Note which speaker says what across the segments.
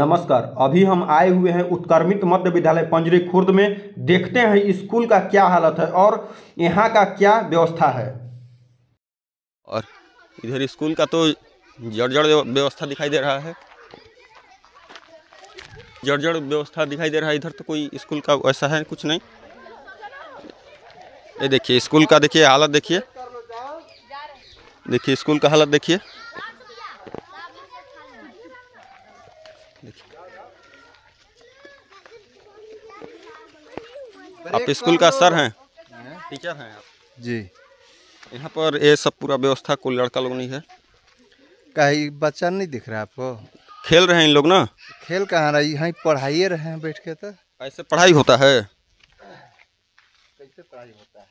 Speaker 1: नमस्कार अभी हम आए हुए हैं उत्कर्मित मध्य विद्यालय पंजरे खुर्द में देखते हैं स्कूल का क्या हालत है और यहाँ का क्या व्यवस्था है और इधर स्कूल का तो जर्जर व्यवस्था दिखाई दे रहा है जर्जर व्यवस्था दिखाई दे रहा है इधर तो कोई स्कूल का ऐसा है कुछ नहीं ये देखिए स्कूल का देखिए हालत देखिए देखिए स्कूल का हालत देखिए आप स्कूल का सर हैं टीचर हैं आप जी यहाँ पर ये सब पूरा व्यवस्था कोई लड़का लोग नहीं है कहीं बच्चा नहीं दिख रहा आपको खेल रहे हैं इन लोग ना खेल कहाँ रहा यहाँ पढ़ाइए रहे हैं बैठ के तो ऐसे पढ़ाई होता है कैसे पढ़ाई होता है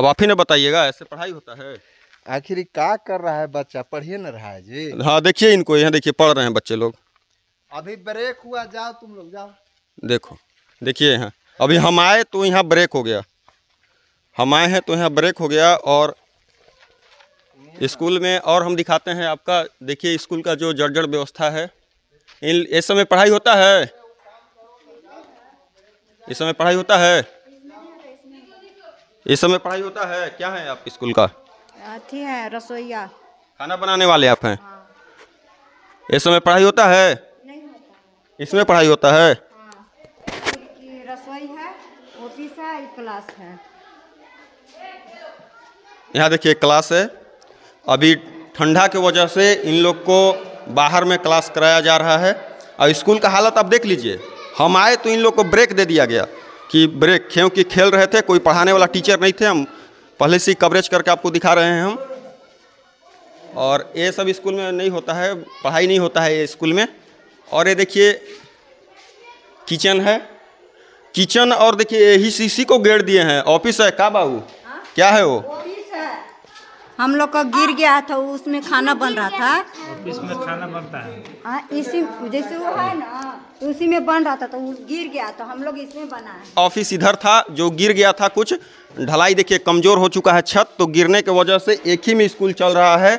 Speaker 1: अब आप ही ना बताइएगा ऐसे पढ़ाई होता है आखिर क्या कर रहा है बच्चा पढ़िए ना रहा है जी हाँ देखिए इनको यहाँ देखिए पढ़ रहे हैं बच्चे लोग अभी ब्रेक हुआ जाओ तुम लोग जाओ देखो देखिए यहाँ अभी हम आए तो यहाँ ब्रेक हो गया हम आए हैं तो यहाँ ब्रेक हो गया और स्कूल में और हम दिखाते हैं आपका देखिए स्कूल का जो जर्जर व्यवस्था है इन इस समय पढ़ाई होता है इस समय पढ़ाई होता है इस समय पढ़ाई होता है क्या है आप स्कूल का अच्छी है रसोईया खाना बनाने वाले आप हैं हाँ। इस समय पढ़ाई होता है इसमें पढ़ाई होता है मेरी रसोई है ऑफिस है क्लास है यहाँ देखिए क्लास है अभी ठंडा के वजह से इन लोग को बाहर में क्लास कराया जा रहा है और स्कूल का हालत आप देख लीजिए हम आए तो इन लोग को ब्रेक दे दिया गया कि ब्रेक क्योंकि खेल रहे थे कोई पढ़ाने वाला टीचर नहीं थे हम पहले से कवरेज करके आपको दिखा रहे हैं हम और ये सब स्कूल में नहीं होता है पढ़ाई नहीं होता है ये स्कूल में और ये देखिए किचन है किचन और देखिए यही सीसी को गेड़ दिए हैं ऑफिस है का बाबू हाँ? क्या है वो हम लोग का गिर गया था उसमें खाना बन रहा था ऑफिस में खाना बनता है आ, हाँ, इसी जैसे वो है ना तो उसी में बन रहा था तो गिर गया तो हम लोग इसमें बनाए ऑफिस इधर था जो गिर गया था कुछ ढलाई देखिए कमज़ोर हो चुका है छत तो गिरने की वजह से एक ही में स्कूल चल रहा है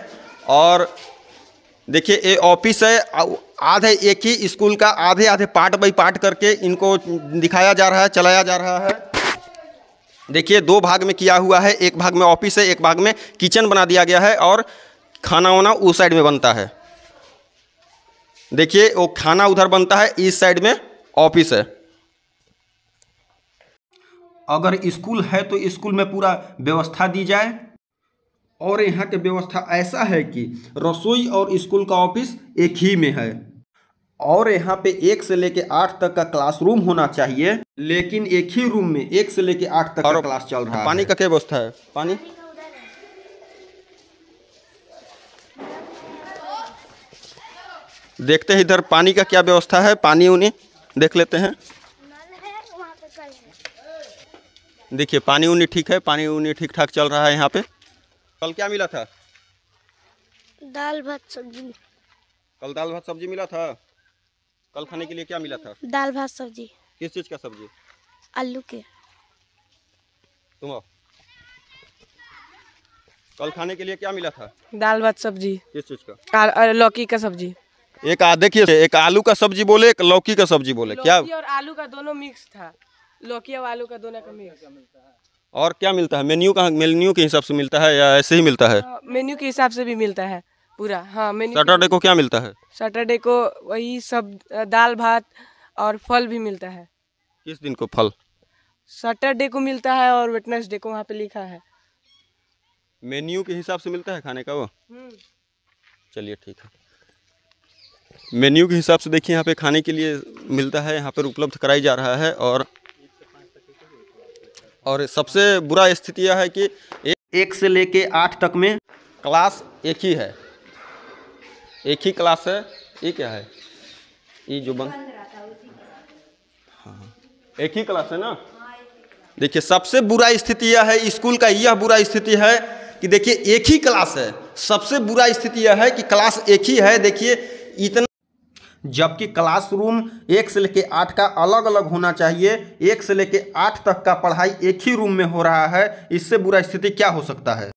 Speaker 1: और देखिए ये ऑफिस है आधे एक ही स्कूल का आधे आधे पार्ट बाई पार्ट करके इनको दिखाया जा रहा है चलाया जा रहा है देखिए दो भाग में किया हुआ है एक भाग में ऑफिस है एक भाग में किचन बना दिया गया है और खाना वाना उस साइड में बनता है देखिए वो खाना उधर बनता है इस साइड में ऑफिस है अगर स्कूल है तो स्कूल में पूरा व्यवस्था दी जाए और यहाँ के व्यवस्था ऐसा है कि रसोई और स्कूल का ऑफिस एक ही में है और यहाँ पे एक से लेके आठ तक का क्लासरूम होना चाहिए लेकिन एक ही रूम में एक से लेके आठ तक का क्लास चल रहा है पानी का क्या व्यवस्था है पानी देखते हैं इधर पानी का क्या व्यवस्था है पानी उन्हें देख लेते हैं देखिए पानी उन्हें ठीक है पानी उन्हें ठीक ठाक चल रहा है यहाँ पे कल क्या मिला था दाल भात सब्जी कल दाल भात सब्जी मिला था कल खाने के लिए क्या मिला था दाल भात सब्जी किस चीज का सब्जी आलू के तुम आओ कल खाने के लिए क्या मिला था दाल भात सब्जी किस चीज का लौकी का सब्जी एक आ देखिए एक आलू का सब्जी बोले एक लौकी का सब्जी बोले क्या और आलू का दोनों मिक्स था लौकी और आलू का दोनों का मिक्स और क्या मिलता है मेन्यू का मेन्यू के हिसाब से मिलता है या ऐसे ही मिलता है मेन्यू के हिसाब से भी मिलता है पूरा हाँ मैंने सैटरडे को क्या मिलता है सैटरडे को वही सब दाल भात और फल भी मिलता है किस दिन को फल सैटरडे को मिलता है और वेटनेसडे को वहाँ पे लिखा है मेन्यू के हिसाब से मिलता है खाने का वो हम्म। चलिए ठीक है मेन्यू के हिसाब से देखिए यहाँ पे खाने के लिए मिलता है यहाँ पर उपलब्ध कराई जा रहा है और और सबसे बुरा स्थिति यह है कि एक से लेके आठ तक में क्लास एक ही है एक ही क्लास है ये क्या है ये जो बंद हाँ, हाँ एक ही क्लास है ना हाँ, देखिए सबसे बुरा स्थिति यह है स्कूल का यह बुरा स्थिति है कि देखिए एक ही क्लास है सबसे बुरा स्थिति यह है कि क्लास एक ही है देखिए इतना जबकि क्लासरूम एक से लेकर आठ का अलग अलग होना चाहिए एक से लेकर आठ तक का पढ़ाई एक ही रूम में हो रहा है इससे बुरा स्थिति क्या हो सकता है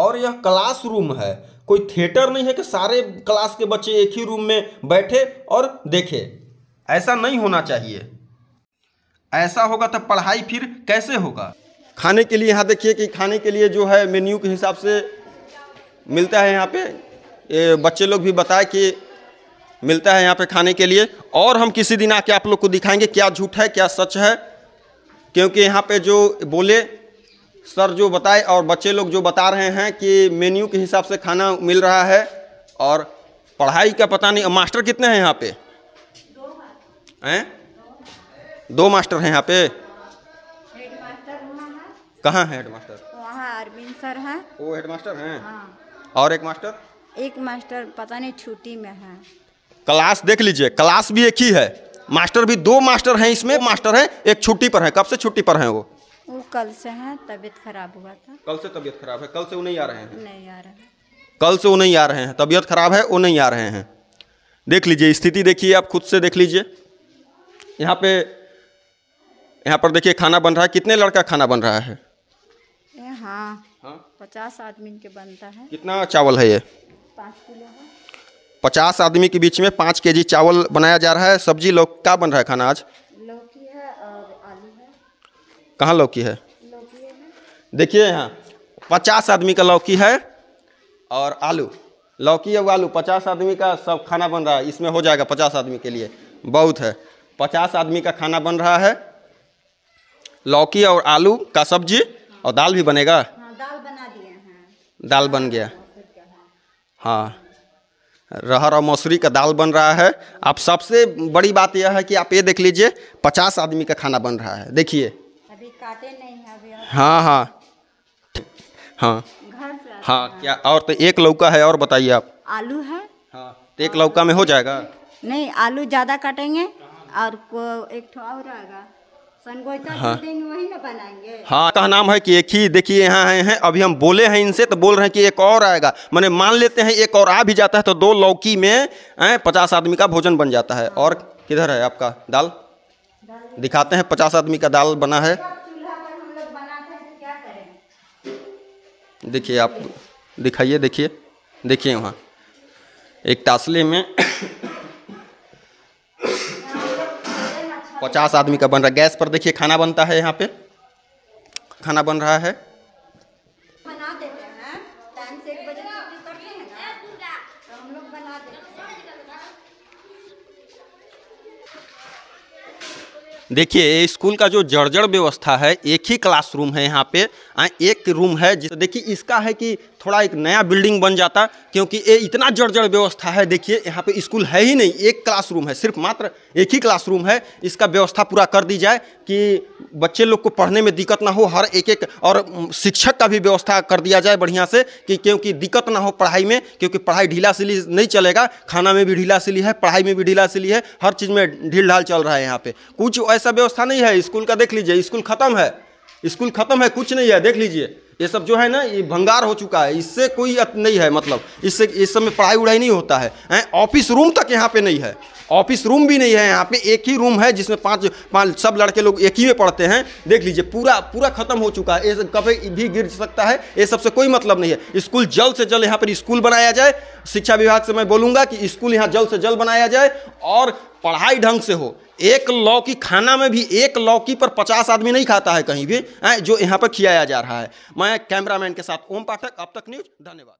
Speaker 1: और यह क्लासरूम है कोई थिएटर नहीं है कि सारे क्लास के बच्चे एक ही रूम में बैठे और देखे ऐसा नहीं होना चाहिए ऐसा होगा तो पढ़ाई फिर कैसे होगा खाने के लिए यहाँ देखिए कि खाने के लिए जो है मेन्यू के हिसाब से मिलता है यहाँ पे ये बच्चे लोग भी बताए कि मिलता है यहाँ पे खाने के लिए और हम किसी दिन आके आप लोग को दिखाएंगे क्या झूठ है क्या सच है क्योंकि यहाँ पे जो बोले सर जो बताए और बच्चे लोग जो बता रहे हैं कि मेन्यू के हिसाब से खाना मिल रहा है और पढ़ाई का पता नहीं मास्टर कितने हैं यहाँ पे हैं दो मास्टर हैं यहाँ पे कहाँ है हेडमास्टर अरविंद सर हैं वो हेडमास्टर हैं हाँ। और एक मास्टर एक मास्टर पता नहीं छुट्टी में है क्लास देख लीजिए क्लास भी एक ही है मास्टर भी दो मास्टर हैं इसमें मास्टर है एक छुट्टी पर है कब से छुट्टी पर हैं वो वो कल से है तबीयत खराब हुआ था कल से तबीयत खराब है कल से वो नहीं आ रहे हैं नहीं आ रहे हैं कल से वो नहीं आ रहे हैं तबीयत खराब है वो नहीं आ रहे हैं देख लीजिए स्थिति देखिए आप खुद से देख लीजिए यहाँ पे यहाँ पर देखिए खाना बन रहा है कितने लड़का खाना बन रहा है हाँ। हाँ? पचास आदमी के बनता है कितना चावल है ये पाँच किलो पचास आदमी के बीच में पाँच के जी चावल बनाया जा रहा है सब्जी लोग क्या बन रहा है खाना आज कहाँ लौकी है देखिए यहाँ पचास आदमी का लौकी है और आलू लौकी और आलू पचास आदमी का सब खाना बन रहा है इसमें हो जाएगा पचास आदमी के लिए बहुत है पचास आदमी का खाना बन रहा है लौकी और आलू का सब्जी और दाल भी बनेगा हाँ, दाल बना हाँ। दाल बन गया हाँ रहर और मौसरी का दाल बन रहा है आप सबसे बड़ी बात यह है कि आप ये देख लीजिए पचास आदमी का खाना बन रहा है देखिए काटे नहीं हाँ हाँ हाँ हाँ क्या और तो एक लौका है और बताइए आप आलू है हाँ तो एक लौका में हो जाएगा नहीं आलू ज़्यादा काटेंगे और को एक और हाँ वही ना हाँ का नाम है कि एक ही देखिए यहाँ आए हैं अभी हम बोले हैं इनसे तो बोल रहे हैं कि एक और आएगा मैंने मान लेते हैं एक और आ भी जाता है तो दो लौकी में आए पचास आदमी का भोजन बन जाता है और किधर है आपका दाल दिखाते हैं पचास आदमी का दाल बना है देखिए आप दिखाइए देखिए देखिए वहाँ एक तासले में पचास आदमी का बन रहा है गैस पर देखिए खाना बनता है यहाँ पे खाना बन रहा है देखिए स्कूल का जो जर्जर व्यवस्था है एक ही क्लासरूम है यहाँ पे आ, हाँ, एक रूम है जिस देखिए इसका है कि थोड़ा एक नया बिल्डिंग बन जाता क्योंकि ये इतना जर्जर व्यवस्था है देखिए यहाँ पे स्कूल है ही नहीं एक क्लासरूम है सिर्फ मात्र एक ही क्लासरूम है इसका व्यवस्था पूरा कर दी जाए कि बच्चे लोग को पढ़ने में दिक्कत ना हो हर एक एक और शिक्षक का भी व्यवस्था कर दिया जाए बढ़िया से कि क्योंकि दिक्कत ना हो पढ़ाई में क्योंकि पढ़ाई ढीला सिली नहीं चलेगा खाना में भी ढीला सिली है पढ़ाई में भी ढीला सिली है हर चीज़ में ढील ढाल चल रहा है यहाँ पे कुछ ऐसे ऐसा व्यवस्था नहीं है स्कूल का देख लीजिए स्कूल ख़त्म है स्कूल ख़त्म है कुछ नहीं है देख लीजिए ये सब जो है ना ये भंगार हो चुका है इससे कोई नहीं है मतलब इससे इस सब में पढ़ाई उड़ाई नहीं होता है ऑफिस रूम तक यहाँ पे नहीं है ऑफिस रूम भी नहीं है यहाँ पे एक ही रूम है जिसमें पांच पांच सब लड़के लोग एक ही में पढ़ते हैं देख लीजिए पूरा पूरा खत्म हो चुका है ये कभी भी गिर सकता है ये सबसे कोई मतलब नहीं है स्कूल जल्द से जल्द यहाँ पर स्कूल बनाया जाए शिक्षा विभाग से मैं बोलूँगा कि स्कूल यहाँ जल्द से जल्द बनाया जाए और पढ़ाई ढंग से हो एक लौकी खाना में भी एक लौकी पर पचास आदमी नहीं खाता है कहीं भी जो यहाँ पर खिलाया जा रहा है मैं कैमरामैन के साथ ओम पाठक अब तक न्यूज धन्यवाद